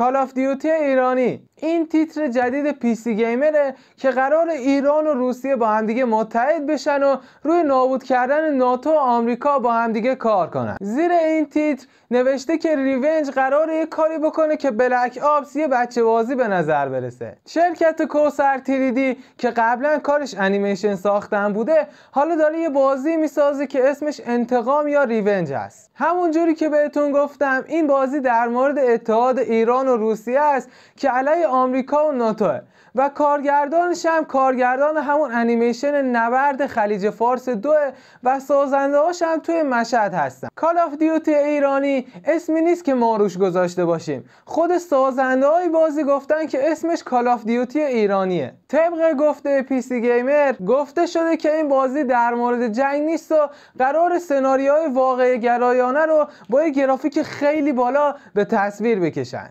کال آف دیوتی ایرانی این تیتر جدید پیسی گیمره که قرار ایران و روسیه با همدیگه متحد بشن و روی نابود کردن ناتو و آمریکا با همدیگه کار کنن زیر این تیتر نوشته که ریونج قرار یه کاری بکنه که بلک آبس یه بچه بازی به نظر برسه شرکت کوسر تیریدی که قبلا کارش انیمیشن ساختن بوده حالا داره یه بازی میسازه که اسمش انتقام یا ریونج است همون جوری که بهتون گفتم این بازی در مورد اتحاد ایران و روسیه است که علیه آمریکا و ناتو و کارگردانش هم کارگردان همون انیمیشن نبرد خلیج فارس دوه و سازنده هاش هم توی مشهد هستن کال آف دیوتی ایرانی اسمی نیست که ما روش گذاشته باشیم خود سازنده های بازی گفتن که اسمش کال آف دیوتی ایرانیه طبق گفته سی گیمر گفته شده که این بازی در مورد جنگ نیست و قرار سناریوهای واقع گرایانه رو با یه گرافیک خیلی بالا به تصویر بکشن